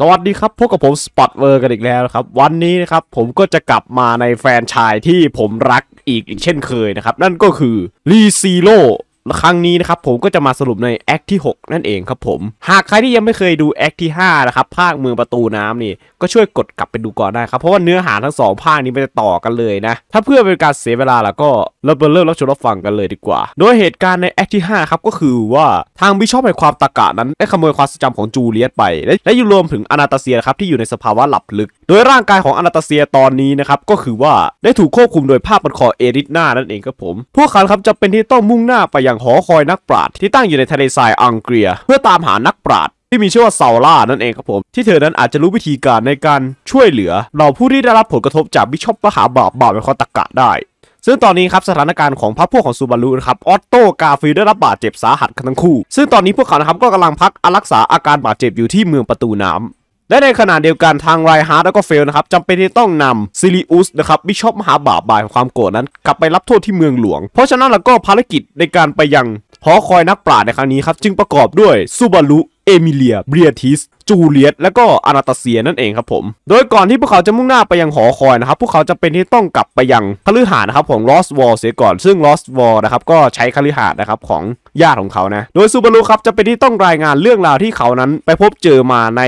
สวัสดีครับพบกับผมสปอตเวอร์กันอีกแล้วครับ วันนี้นะครับ ผมก็จะกลับมาในแฟนชายที่ผมรักอีกอีกเช่นเคยนะครับ นั่นก็คือรีซีโรละครั้งนี้นะครับผมก็จะมาสรุปในแอคที่ 6 นั่นเองครับผม หากใครที่ยังไม่เคยดูแอคที่5นะครับภาคเมืองประตูน้ำนี่ก็ช่วยกดกลับไปดูก่อนได้ครับเพราะว่าเนื้อหาทั้ง2ภาคนี้มันจะต่อกันเลยนะ ถ้าเพื่อเป็นการเสียเวลาแล้วก็เราไปเริ่มรับชมรับฟังกันเลยดีกว่า โดยเหตุการณ์ในแอคที่5ครับก็คือว่าทางบิชอปแห่ความตะกะนั้นได้ขโมยความทรงจำของจูเลียตไปและยังรวมถึงอนาตาเซียครับที่อยู่ในสภาวะหลับลึก โดยร่างกายของอนาตาเซียตอนนี้นะครับก็คือว่าได้ถูกควบคุมโดยภาพบันคอเอริทนานั่นเองครับผมพวกเขาครับจะเป็นที่ต้องมุ่งหน้าไปยัง่งหอคอยนักปราชญ์ที่ตั้งอยู่ในทะเลทรายอังกฤษเพื่อตามหานักปราชญ์ที่มีชื่อว่าเซาล่านั่นเองครับผม ที่เธอนั้นอาจจะรู้วิธีการในการช่วยเหลือ เราผู้ที่ได้รับผลกระทบจากบิชอปมหาบาปบาปเป็นคอตกะได้ ซึ่งตอนนี้ครับ สถานการณ์ของพรรคพวกของซูบารุนะครับ ออตโตกาฟิลได้รับบาดเจ็บสาหัสกันทั้งคู่ซึ่งตอนนี้พวกเขานะครับก็กำลังพักอารักษาอาการบาดเจ็บอยู่ที่เมืองประตูน้ำและในขณะเดียวกันทางไรฮาร์ดแล้วก็เฟลนะครับจำเป็นที่ต้องนำซิลิอุสนะครับบิชอปมหาบาบายของความโกรธนั้น กลับไปรับโทษที่เมืองหลวง เพราะฉะนั้นแล้วก็ภารกิจในการไปยังหอคอยนักปราชญ์ในครั้งนี้ครับจึงประกอบด้วยซูบารุ เอมิเลีย เบรียทิสจูเลียตและก็อนาตาเซียนั่นเองครับผมโดยก่อนที่พวกเขาจะมุ่งหน้าไปยังหอคอยนะครับพวกเขาจะเป็นที่ต้องกลับไปยังคฤหาสน์นะครับของลอสวอลเสียก่อนซึ่งลอสวอลนะครับก็ใช้คฤหาสน์นะครับของญาติของเขานะโดยซูบารุครับจะเป็นที่ต้องรายงานเรื่องราวที่เขานั้นไปพบเจอมาใน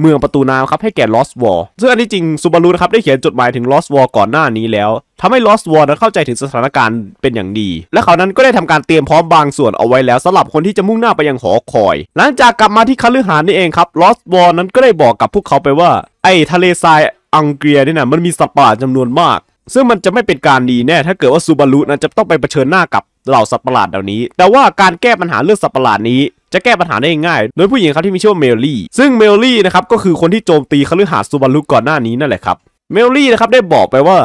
เมืองประตูน้ำครับให้แก่ลอสวอลซึ่งอันนี้จริงซูบารุนะครับได้เขียนจดหมายถึงลอสวอลก่อนหน้านี้แล้วทำให้ลอสวอลนั้นเข้าใจถึงสถานการณ์เป็นอย่างดี และเขานั้นก็ได้ทำการเตรียมพร้อมบางส่วนเอาไว้แล้วสำหรับคนที่จะมุ่งหน้าไปยังหอคอย หลังจากกลับมาที่คฤหาสน์นี่เองครับลอสวอลนั้นก็ได้บอกกับพวกเขาไปว่า ไอ้ทะเลทรายอังเกียนี่นะมันมีสัตว์ป่าจลาดจำนวนมาก ซึ่งมันจะไม่เป็นการดีแน่ถ้าเกิดว่าซูบารุนะจะต้องไปเผชิญหน้ากับเหล่าสัตว์ประหลาดเหล่านี้ แต่ว่าการแก้ปัญหาเรื่องสัตว์ประหลาดนี้จะแก้ปัญหาได้ง่าย โดยผู้หญิงครับที่มีชื่อว่าเมลลี่ซึ่งเมลลี่นะครับ ก็คือคนที่โจมตีคฤหาสน์ซูบารุก่อนหน้านี้นั่นแหละครับเมลลี่นะครับได้บอกไปว่า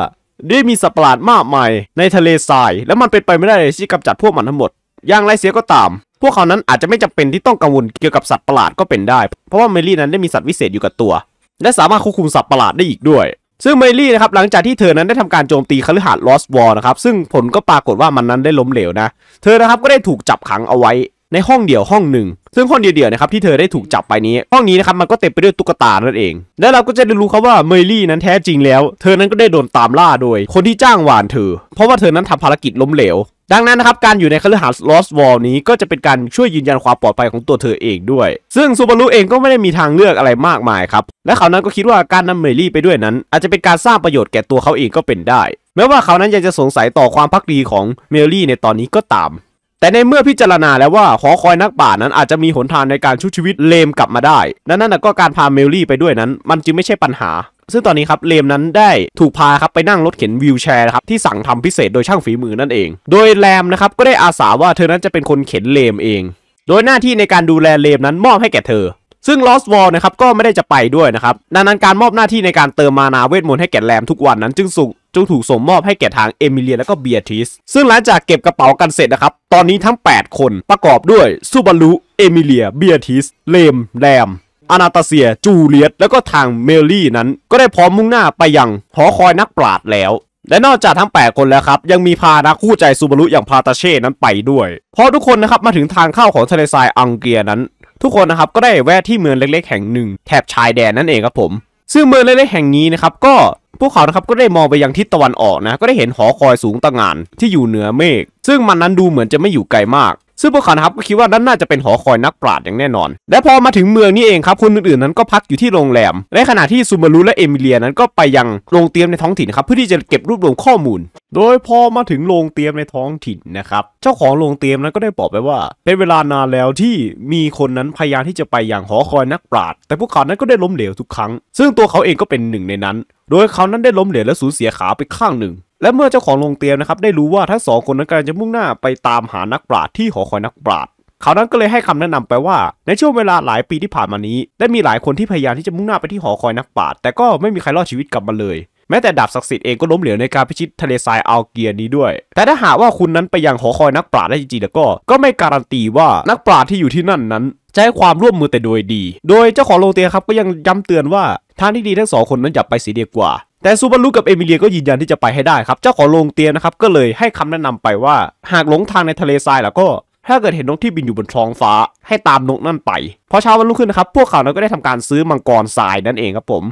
ได้มีสัตว์ประหลาดมากมายในทะเลทรายและมันเป็นไปไม่ได้เลยที่กำจัดพวกมันทั้งหมดอย่างไรเสียก็ตามพวกเขานั้นอาจจะไม่จำเป็นที่ต้องกังวลเกี่ยวกับสัตว์ประหลาดก็เป็นได้ เพราะว่าเมลี่นั้นได้มีสัตว์วิเศษอยู่กับตัว และสามารถควบคุมสัตว์ประหลาดได้อีกด้วย ซึ่งเมลี่นะครับหลังจากที่เธอนั้นได้ทำการโจมตีคฤหาสน์ลอสวอร์นะครับ ซึ่งผลก็ปรากฏว่ามันนั้นได้ล้มเหลวนะ เธอนะครับก็ได้ถูกจับขังเอาไว้ในห้องเดี่ยวห้องหนึ่งซึ่งห้องเดี่ยวๆนะครับที่เธอได้ถูกจับไปนี้ ห้องนี้นะครับมันก็เต็มไปด้วยตุ๊กตานั่นเอง และเราก็จะได้รู้ครับว่าเมลลี่นั้นแท้จริงแล้ว เธอนั้นก็ได้โดนตามล่าโดยคนที่จ้างหวานเธอ เพราะว่าเธอนั้นทำภารกิจล้มเหลว ดังนั้นนะครับการอยู่ในคฤหาสน์ลอสวอลนี้ก็จะเป็นการช่วยยืนยันความปลอดภัยของตัวเธอเองด้วยซึ่งซูบารุเองก็ไม่ได้มีทางเลือกอะไรมากมายครับและเขานั้นก็คิดว่าการนำเมลลี่ไปด้วยนั้น อาจจะเป็นการสร้างประโยชน์แก่ตัวเขาเองก็เป็นได้ แม้ว่าเขานั้นยังจะสงสัยต่อความพักดีของเมลี่ในตอนนี้ก็ตามแต่ในเมื่อพิจารณาแล้วว่าขอคอยนักป่านั้นอาจจะมีหนทางในการชุบชีวิตเลมกลับมาได้นั่นน่ะก็การพาเมลลี่ไปด้วยนั้นมันจึงไม่ใช่ปัญหา ซึ่งตอนนี้ครับเลมนั้นได้ถูกพาครับไปนั่งรถเข็นวิวแชร์ครับที่สั่งทำพิเศษโดยช่างฝีมือนั่นเอง โดยแรมนะครับก็ได้อาสาว่าเธอนั้นจะเป็นคนเข็นเลมเอง โดยหน้าที่ในการดูแลเลมนั้นมอบให้แก่เธอ ซึ่งลอสวอลนะครับก็ไม่ได้จะไปด้วยนะครับดังนั้นการมอบหน้าที่ในการเติมมานาเวทมนต์ให้แก่แรมทุกวันนั้นจึงส่งจึงถูกส่งมอบให้แก่ทางเอมิเลียและก็เบียทิส ซึ่งหลังจากเก็บกระเป๋ากันเสร็จนะครับ ตอนนี้ทั้ง 8 คนประกอบด้วยซูบารุ เอมิเลีย เบียทิส เลม แรม อานาตาเซีย จูเลียต และก็ทางเมลลี่นั้นก็ได้พร้อมมุ่งหน้าไปยัง หอคอยนักปราดแล้ว และนอกจากทั้ง 8 คนแล้วครับ ยังมีพานักคู่ใจซูบารุอย่างพาตาเช่นั้นไปด้วย เพราะทุกคนนะครับมาถึงทางเข้าของทะเลทรายอังเกียนั้น ทุกคนนะครับก็ได้แวะที่เมืองเล็กๆแห่งหนึ่ง แถบชายแดนนั่นเองครับผม ซึ่งเมืองเล็กๆแห่งนี้นะครับก็พวกเขานะครับก็ได้มองไปยังทิศตะวันออกนะก็ได้เห็นหอคอยสูงตะหงานที่อยู่เหนือเมฆซึ่งมันนั้นดูเหมือนจะไม่อยู่ไกลมาก ซึ่งพวกเขานครับก็คิดว่านั่นน่าจะเป็นหอคอยนักปราชญ์อย่างแน่นอน และพอมาถึงเมืองนี้เองครับ คนอื่นๆนั้นก็พักอยู่ที่โรงแรมและขณะที่ซูมารุและเอมิเลียนั้นก็ไปยังโรงเตรียมในท้องถิ่นครับเพื่อที่จะเก็บรวบรวมข้อมูล โดยพอมาถึงโรงเตรียมในท้องถิ่นนะครับเจ้าของโรงเตรียมนั้นก็ได้บอกไปว่าเป็นเวลานานแล้วที่มีคนนั้นพยายามที่จะไปยังหอคอยนักปราชญ์แต่พวกเขานั้นก็ได้ล้มเหลวทุกครั้ง ซึ่งตัวเขาเองก็เป็นหนึ่งในนั้น โดยเขานั้นได้ล้มเหลวและสูญเสียขาไปข้างหนึ่งและเมื่อเจ้าของโรงเตรียมนะครับได้รู้ว่าทั้งสองคนนั้นกำลังจะมุ่งหน้าไปตามหานักปราชญ์ที่หอคอยนักปราชญ์เขานั้นก็เลยให้คำแนะนำไปว่าในช่วงเวลาหลายปีที่ผ่านมานี้ ได้มีหลายคนที่พยายามที่จะมุ่งหน้าไปที่หอคอยนักปราชญ์แต่ก็ไม่มีใครรอดชีวิตกลับมาเลยแม้แต่ดาบศักดิ์สิทธิ์เองก็ล้มเหลวในการพิชิตทะเลทรายอัลเกียนี้ด้วย แต่ถ้าหากว่าคุณนั้นไปยังหอคอยนักปราชญ์ได้จริงๆแล้วก็ก็ไม่การันตีว่านักปราชญ์ที่อยู่ที่นั่นนั้นจะให้ความร่วมมือแต่โดยดี โดยเจ้าของโรงเตียครับก็ยังย้าเตือนว่า ทางที่ดี ทั้งสองคนนั้นอย่าไปเสียดีกว่าแต่ซูบารุกับเอมิเลียก็ยืนยันที่จะไปให้ได้ครับ เจ้าของโรงเตียนนะครับก็เลยให้คำแนะนำไปว่า หากหลงทางในทะเลทรายแล้วก็ถ้าเกิดเห็นนกที่บินอยู่บนท้องฟ้าให้ตามนกนั่นไปพอเช้าวันรุ่งขึ้นนะครับ พวกเขานั้นก็ได้ทำการซื้อมังกรทรายนั่นเองครับผม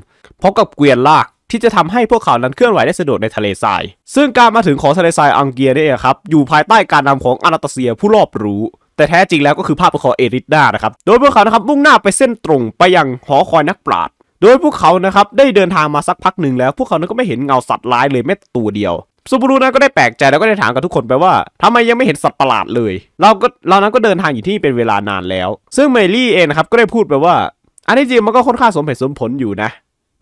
พร้อมกับเกวียนลากที่จะทำให้พวกเขานั้นเคลื่อนไหวได้สะดวกในทะเลทรายซึ่งการมาถึงของทะเลทรายอังเกียนี่เองครับอยู่ภายใต้การนำของอนาตาเซียผู้รอบรู้ แต่แท้จริงแล้วก็คือภาพประคอเอริดานะครับโดยพวกเขานะครับมุ่งหน้าไปเส้นตรงไปยังหอคอยนักปราชโดยพวกเขานะครับได้เดินทางมาสักพักหนึ่งแล้ว พวกเขานั้นก็ไม่เห็นเงาสัตว์ร้ายเลยแม้ตัวเดียวซูบูรุนั้นก็ได้แปลกใจแล้วก็ได้ถามกับทุกคนไปว่าทำไมยังไม่เห็นสัตว์ประหลาดเลย เราก็เรานั้นก็เดินทางอยู่ที่เป็นเวลานานแล้ว ซึ่งเมลี่เองนะครับก็ได้พูดไปว่าอันนี้จริงมันก็ค่อนข้างสมเหตุสมผลอยู่นะ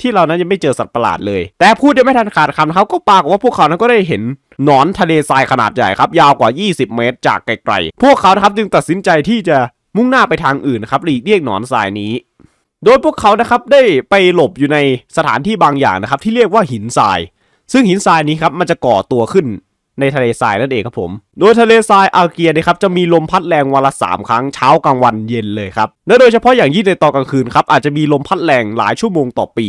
ที่เรานั้นยังไม่เจอสัตว์ประหลาดเลย แต่พูดได้ไม่ทันขาดคำเขาก็ปากว่าพวกเขานั้นก็ได้เห็นหนอนทะเลทรายขนาดใหญ่ครับยาวกว่า 20 เมตร จากไกลๆพวกเขาครับจึงตัดสินใจที่จะมุ่งหน้าไปทางอื่นครับหลีกเลี่ยงหนอนทรายนี้โดยพวกเขานะครับได้ไปหลบอยู่ในสถานที่บางอย่างนะครับที่เรียกว่าหินทราย ซึ่งหินทรายนี้ครับมันจะก่อตัวขึ้นในทะเลทรายนั่นเองครับผม โดยทะเลทรายอาเกียนะครับจะมีลมพัดแรงวันละ 3 ครั้งเช้ากลางวันเย็นเลยครับและโดยเฉพาะอย่างยิ่งในตอนกลางคืนครับอาจจะมีลมพัดแรงหลายชั่วโมงต่อปี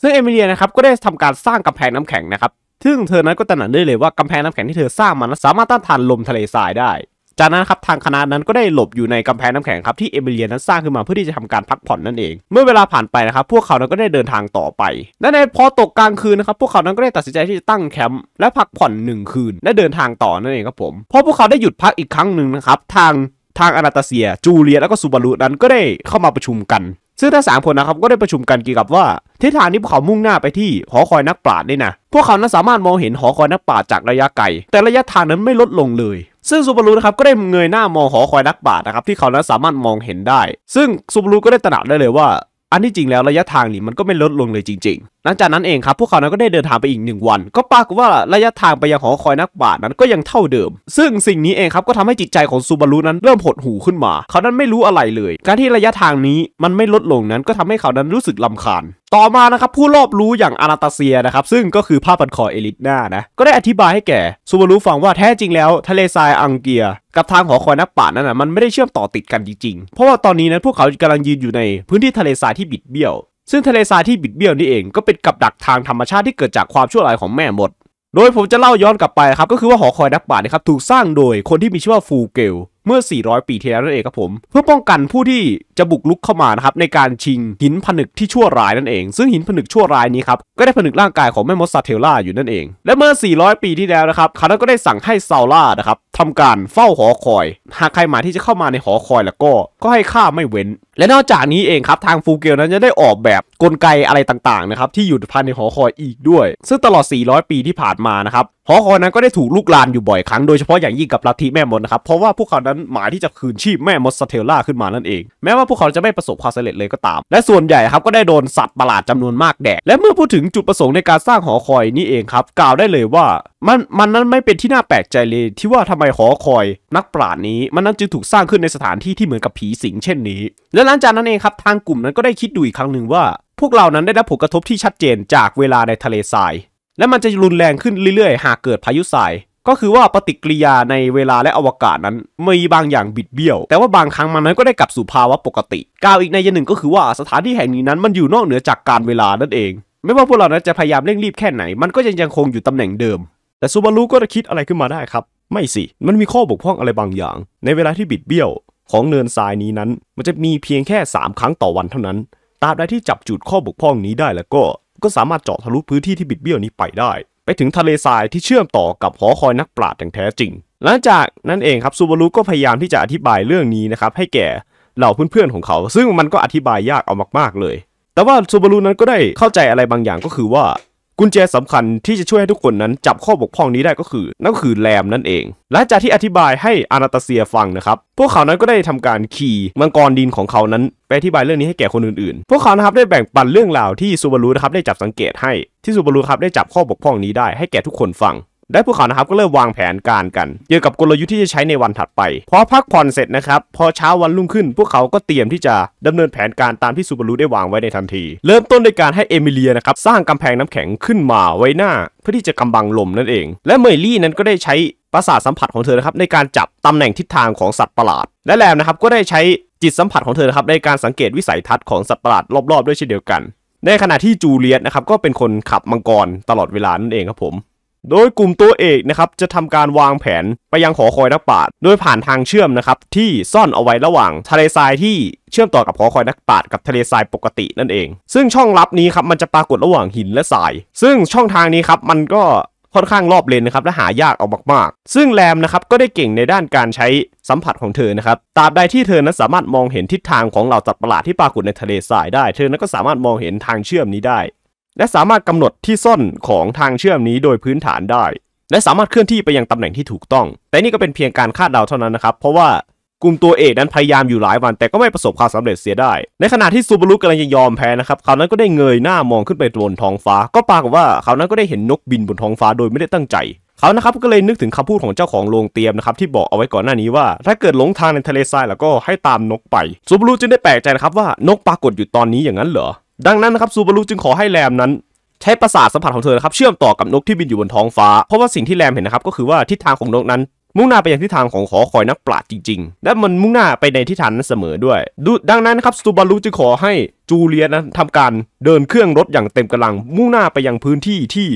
ซึ่งเอมิเลียนะครับก็ได้ทำการสร้างกำแพงน้ำแข็งนะครับซึ่งเธอนั้นก็ตระหนักได้เลยว่ากำแพงน้ำแข็งที่เธอสร้างมันสามารถต้านทานลมทะเลทรายได้จากนั้นครับทางคณะนั้นก็ได้หลบอยู่ในกำแพงน้ำแข็งครับที่เอเมเลียนั้นสร้างขึ้นมาเพื่อที่จะทำการพักผ่อนนั่นเอง เมื่อเวลาผ่านไปนะครับพวกเขานั้นก็ได้เดินทางต่อไปและในพอตกกลางคืนนะครับพวกเขานั้นก็ได้ตัดสินใจที่จะตั้งแคมป์และพักผ่อนหนึ่งคืนและเดินทางต่อนั่นเองครับผมพอพวกเขาได้หยุดพักอีกครั้งหนึ่งนะครับทางทางอนาตาเซียจูเลีย และก็ซูบารุนั้นก็ได้เข้ามาประชุมกัน ซึ่งทั้งสามคนนะครับก็ได้ประชุมกันเกี่ยวกับว่าทิศทางที่พวกเขามุ่งหน้าไปที่หอคอยนักปราชญ์นี่นะพวกเขานั้นสามารถมองเห็นหอคอยนักปราชญ์จากระยะไกลแต่ระยะทางนั้นไม่ลดลงเลยซึ่งซูบารุนะครับ ก็ได้เงยหน้ามองหอคอยนักบาศนะครับ ที่เขานั้นสามารถมองเห็นได้ ซึ่งซูบารุก็ได้ตระหนักได้เลยว่า อันที่จริงแล้ว ระยะทางนี่มันก็ไม่ลดลงเลยจริงๆังจากนั้นเองครับพวกเขานั้นก็ได้เดินทางไปอีกหนึ่งวัน ก็ปรากฏว่าระยะทางไปยังหอคอยนักบาทนั้นก็ยังเท่าเดิมซึ่งสิ่งนี้เองครับก็ทำให้จิตใจของซูบารุนั้นเริ่มหดหูขึ้นมาเขานั้นไม่รู้อะไรเลย การที่ระยะทางนี้มันไม่ลดลงนั้นก็ทำให้เขานั้นรู้สึกลาคาญ ต่อมานะครับผู้รอบรู้อย่างอนาตาเซียนะครับซึ่งก็คือภาพบันคอเอลิทนานะก็ได้อธิบายให้แก่ซูบารุฟังว่าแท้จริงแล้วทะเลทรายอังเกีย กับทางหอคอยนักป่านั้นนะมันไม่ได้เชื่อมต่อติดกันจริง ๆ เพราะว่าตอนนี้นั้นพวกเขากาลังยืนอยู่ในพื้นที่ทะเลทรายที่บิดเบี้ยวซึ่งทะเลทรายที่บิดเบี้ยวนี่เองก็เป็นกับดักทางธรรมชาติที่เกิดจากความชั่วร้ายของแม่มด โดยผมจะเล่าย้อนกลับไปครับก็คือว่าหอคอยนักป่านะครับถูกสร้างโดยคนที่มีชื่อว่าฟูเกลเมื่อ 400 ปีที่แล้วนั่นเองครับผม เพื่อป้องกันผู้ที่จะบุกลุกเข้ามานะครับในการชิงหินผนึกที่ชั่วร้ายนั่นเอง ซึ่งหินผนึกชั่วร้ายนี้ครับก็ได้ผนึกร่างกายของแม่มดซาเทล่าอยู่นั่นเอง และเมื่อ 400 ปีที่แล้วนะครับคาร์ก็ได้สั่งให้ซาล่านะครับทำการเฝ้าหอคอย หากใครมาที่จะเข้ามาในหอคอยแล้วก็ก็ให้ฆ่าไม่เว้น และนอกจากนี้เองครับทางฟูเกลนั้นจะได้ออกแบบกลไกอะไรต่างๆนะครับ ที่อยู่ภายในหอคอยอีกด้วย ซึ่งตลอด 400 ปีที่ผ่านมานะครับหอคอยนั้นก็ได้ถูกลูกลานอยู่บ่อยครั้งโดยเฉพาะอย่างยิ่งกับลัทธิแม่มดนะครับเพราะว่าพวกเขานั้นหมายที่จะคืนชีพแม่มดสเตลล่าขึ้นมานั่นเองแม้ว่าพวกเขาจะไม่ประสบความสำเร็จเลยก็ตาม และส่วนใหญ่ครับก็ได้โดนสัตว์ประหลาดจำนวนมากแดกและเมื่อพูดถึงจุดประสงค์ในการสร้างหอคอยนี้เองครับ กล่าวได้เลยว่า มันมันนั้นไม่เป็นที่น่าแปลกใจเลยที่ว่าทำไมหอคอย นักปราดนี้มันนั้นจึงถูกสร้างขึ้นในสถานที่ที่เหมือนกับผีสิง เช่นนี้ และหลังจากนั้นเองครับทางกลุ่มนั้นก็ได้คิดดูอีกครั้งหนึ่งว่า พวกเรานั้นได้รับผลกระทบที่ชัดเจนจากเวลาในทะเลทรายและมันจะรุนแรงขึ้น เรื่อยๆ หากเกิดพายุทราย ก็คือว่าปฏิกิริยาในเวลาและอวกาศนั้น มีบางอย่างบิดเบี้ยว แต่ว่าบางครั้งมันนั้นก็ได้กลับสู่ภาวะปกติกล่าวอีกในยหนึ่งก็คือว่าสถานที่แห่งนี้นั้นมันอยู่นอกเหนือจากการเวลานั่นเอง ไม่ว่าพวกเรานั้นจะพยายามเร่งรีบแค่ไหน มันก็ยังยังคงอยู่ตำแหน่งเดิม แต่ซูบารุก็จะคิดอะไรขึ้นมาได้ครับ ไม่สิ มันมีข้อบกพร่องอะไรบางอย่าง ในเวลาที่บิดเบี้ยว ของเนินทรายนี้นั้น มันจะมีเพียงแค่ 3 ครั้งต่อวันเท่านั้น ตราบใดที่จับจุดข้อบกพร่องนี้ได้แล้วก็ก็สามารถเจาะทะลุพื้นที่ที่บิดเบี้ยวนี้ไปได้ ไปถึงทะเลทรายที่เชื่อมต่อกับหอคอยนักปราชญ์อย่างแท้จริงหลังจากนั้นเองครับซูบารุก็พยายามที่จะอธิบายเรื่องนี้นะครับให้แก่เหล่าเพื่อนๆของเขา ซึ่งมันก็อธิบายยากเอามากๆเลย แต่ว่าซูบารุนั้นก็ได้เข้าใจอะไรบางอย่างก็คือว่ากุญแจสำคัญที่จะช่วยให้ทุกคนนั้นจับข้อบกพร่องนี้ได้ก็คือนั่นก็คือแรมนั่นเองหลังจากที่อธิบายให้อานาตาเซียฟังนะครับพวกเขานั้นก็ได้ทำการขี่มังกรดินของเขานั้นไปอธิบายเรื่องนี้ให้แก่คนอื่นๆ พวกเขานะครับได้แบ่งปันเรื่องราวที่ซูบารุนะครับได้จับสังเกตให้ที่ซูบารุครับได้จับข้อบกพร่องนี้ได้ให้แก่ทุกคนฟังได้พวกเขานะครับก็เริ่มวางแผนการกัน เกี่ยวกับกลยุทธ์ที่จะใช้ในวันถัดไป พอพักผ่อนเสร็จนะครับ พอเช้าวันรุ่งขึ้น พวกเขาก็เตรียมที่จะดำเนินแผนการ ตามที่ซูบารุได้วางไว้ในทันที เริ่มต้นด้วยการให้เอมิเลียนะครับ สร้างกำแพงน้ำแข็งขึ้นมาไว้หน้า เพื่อที่จะกำบังลมนั่นเอง และเมลี่นั้นก็ได้ใช้ประสาทสัมผัสของเธอครับในการจับตำแหน่งทิศทางของสัตว์ประหลาด และแลมนะครับก็ได้ใช้จิตสัมผัสของเธอครับในการสังเกตวิสัยทัศน์ของสัตว์ประหลาดรอบๆด้วยเช่นเดียวกัน ในขณะที่จูเลียตนะครับก็เป็นคนขับมังกรตลอดเวลานั่นเองครับผมโดยกลุ่มตัวเอกนะครับจะทำการวางแผนไปยังหอคอยนักปราชญ์โดยผ่านทางเชื่อมนะครับที่ซ่อนเอาไว้ระหว่าง ทะเลทรายที่เชื่อมต่อกับหอคอยนักปราชญ์กับทะเลทรายปกตินั่นเอง ซึ่งช่องลับนี้ครับมันจะปรากฏระหว่างหินและทราย ซึ่งช่องทางนี้ครับมันก็ค่อนข้างรอบเลนนะครับ และหายากเอามากๆ ซึ่งแรมนะครับก็ได้เก่งในด้านการใช้สัมผัสของเธอนะครับตราบใดที่เธอนั้นสามารถมองเห็นทิศทางของเหล่าจัตวประหลาดที่ปรากฏในทะเลทรายได้เธอนั้นก็สามารถมองเห็นทางเชื่อมนี้ได้และสามารถกำหนดที่ซ่อนของทางเชื่อมนี้โดยพื้นฐานได้ และสามารถเคลื่อนที่ไปยังตำแหน่งที่ถูกต้อง แต่นี่ก็เป็นเพียงการคาดเดาเท่านั้นนะครับ เพราะว่ากลุ่มตัวเอกนั้นพยายามอยู่หลายวัน แต่ก็ไม่ประสบความสำเร็จเสียได้ ในขณะที่ซูบารุกำลังจะยอมแพ้นะครับเขานั้นก็ได้เงยหน้ามองขึ้นไปบนท้องฟ้า ก็ปรากฏว่าเขานั้นก็ได้เห็นนกบินบนท้องฟ้าโดยไม่ได้ตั้งใจ เขานะครับก็เลยนึกถึงคำพูดของเจ้าของโรงเตรียมนะครับที่บอกเอาไว้ก่อนหน้านี้ว่า ถ้าเกิดหลงทางในทะเลทรายแล้วก็ให้ตามนกไปซูบารุจึงได้แปลกใจนะครับว่านกปรากฏอยู่ตอนนี้อย่างนั้นเหรอดังนั้นนะครับซูบารุจึงขอให้แรมนั้น ใช้ประสาทสัมผัสของเธอครับเชื่อมต่อกับนกที่บินอยู่บนท้องฟ้า เพราะว่าสิ่งที่แรมเห็นนะครับก็คือว่าทิศทางของนกนั้น มุ่งหน้าไปยังทิศทางของขอคอยนักปราดจริงๆ และมันมุ่งหน้าไปในทิศทางนั้นเสมอด้วย ดังนั้นนะครับซูบารุจึงขอให้จูเลียนัทำการเดินเครื่องรถอย่างเต็มกำลัง มุ่งหน้าไปยังพื้นที่ที่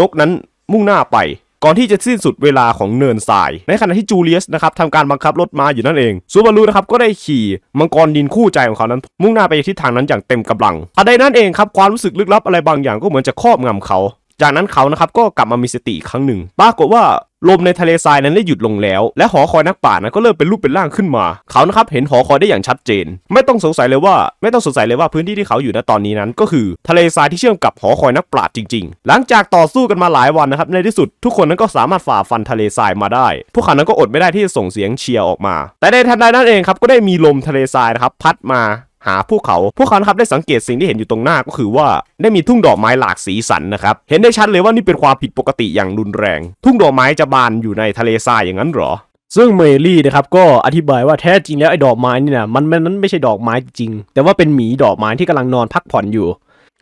นกนั้นมุ่งหน้าไปก่อนที่จะสิ้นสุดเวลาของเนินทราย ในขณะที่จูเลียสนะครับทำการบังคับรถม้าอยู่นั่นเองซูบารุนะครับ ก็ได้ขี่มังกรดินคู่ใจของเขานั้น มุ่งหน้าไปทิศทางนั้นอย่างเต็มกำลังอะไรนั่นเองครับ ความรู้สึกลึกลับอะไรบางอย่างก็เหมือนจะครอบงำเขาจากนั้นเขานะครับก็กลับมามีสติครั้งหนึ่ง ปรากฏว่าลมในทะเลทราย นั้นได้หยุดลงแล้ว และหอคอยนักป่านะก็เริ่มเป็นรูปเป็นร่างขึ้นมา เขานะครับเห็นหอคอยได้อย่างชัดเจน ไม่ต้องสงสัยเลยว่าไม่ต้องสงสัยเลยว่าพื้นที่ที่เขาอยู่ณตอนนี้นั้น ก็คือทะเลทรายที่เชื่อมกับหอคอยนักปราจริงๆ หลังจากต่อสู้กันมาหลายวันนะครับในที่สุด ทุกคนนั้นก็สามารถฝ่าฟันทะเลทรายมาได้พวกเขานั้นก็อดไม่ได้ที่จะส่งเสียงเชียร์ออกมา แต่ในทันใดนั้นเองครับก็ได้มีลมทะเลทรายนะครับพัดมาหาพวกเขา พวกเขาครับได้สังเกตสิ่งที่เห็นอยู่ตรงหน้าก็คือว่าได้มีทุ่งดอกไม้หลากสีสันนะครับ เห็นได้ชัดเลยว่านี่เป็นความผิดปกติอย่างรุนแรง ทุ่งดอกไม้จะบานอยู่ในทะเลทรายอย่างนั้นหรอ ซึ่งเมลี่นะครับก็อธิบายว่าแท้จริงแล้วไอ้ดอกไม้นี่นะมันมันไม่ใช่ดอกไม้จริง แต่ว่าเป็นหมีดอกไม้ที่กำลังนอนพักผ่อนอยู่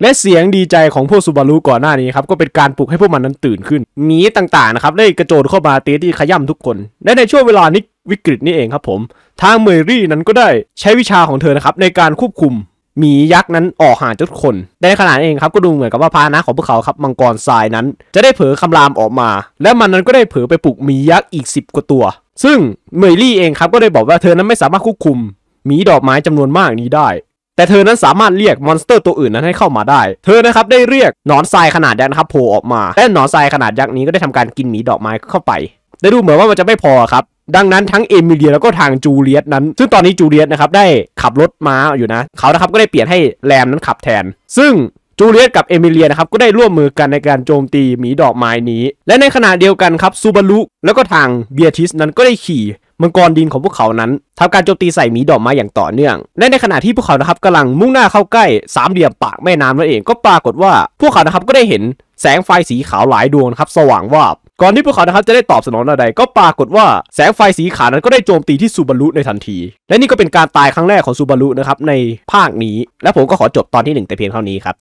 และเสียงดีใจของพวกซูบารุก่อนหน้านี้ครับก็เป็นการปลุกให้พวกมันนั้นตื่นขึ้นหมีต่างๆนะครับได้กระโจนเข้ามาตีที่ขย่ำทุกคนและในช่วงเวลานี้วิกฤตนี่เองครับผม ทางเมยรี่นั้นก็ได้ใช้วิชาของเธอนะครับในการควบคุมหมียักษ์นั้นออกห่างทุกคนในขณะเองครับก็ดูเหมือนกับว่าพานะของพวกเขาครับมังกรทรายนั้น จะได้เผยคำรามออกมาและมันนั้นก็ได้เผยไปปลุกหมียักษ์อีก 10 กว่าตัว ซึ่งเมยรี่เองครับก็ได้บอกว่าเธอนั้นไม่สามารถควบคุมหมีดอกไม้จำนวนมากนี้ได้แต่เธอนั้นสามารถเรียกมอนสเตอร์ตัวอื่นนั้นให้เข้ามาได้ เธอนะครับได้เรียกหนอนทรายขนาดยักษ์นะครับโผล่ออกมา และหนอนทรายขนาดยักษ์นี้ก็ได้ทำการกินหมีดอกไม้เข้าไปได้ดูเหมือนว่ามันจะไม่พอครับ ดังนั้นทั้งเอมิเลียแล้วก็ทางจูเลียตนั้น ซึ่งตอนนี้จูเลียตนะครับได้ขับรถม้าอยู่นะ เขานะครับก็ได้เปลี่ยนให้แรมนั้นขับแทน ซึ่งจูเลียตกับเอมิเลียนะครับก็ได้ร่วมมือกันในการโจมตีหมีดอกไม้นี้ และในขณะเดียวกันครับซูบารุแล้วก็ทางเบียทิสนั้นก็ได้ขี่มังกรดินของพวกเขานั้นทำการโจมตีใส่หมีดอกไม้อย่างต่อเนื่องและในขณะที่พวกเขานะครับกำลังมุ่งหน้าเข้าใกล้สามเหลี่ยมปากแม่น้ำนั่นเองก็ปรากฏว่า พวกเขานะครับก็ได้เห็นแสงไฟสีขาวหลายดวงครับสว่างวาบก่อนที่พวกเขานะครับจะได้ตอบสนองอะไรก็ปรากฏว่าแสงไฟสีขาวนั้นก็ได้โจมตีที่ซูบารุในทันที และนี่ก็เป็นการตายครั้งแรกของซูบารุนะครับในภาคนี้ และผมก็ขอจบตอนที่ 1 แต่เพียงเท่านี้ครับ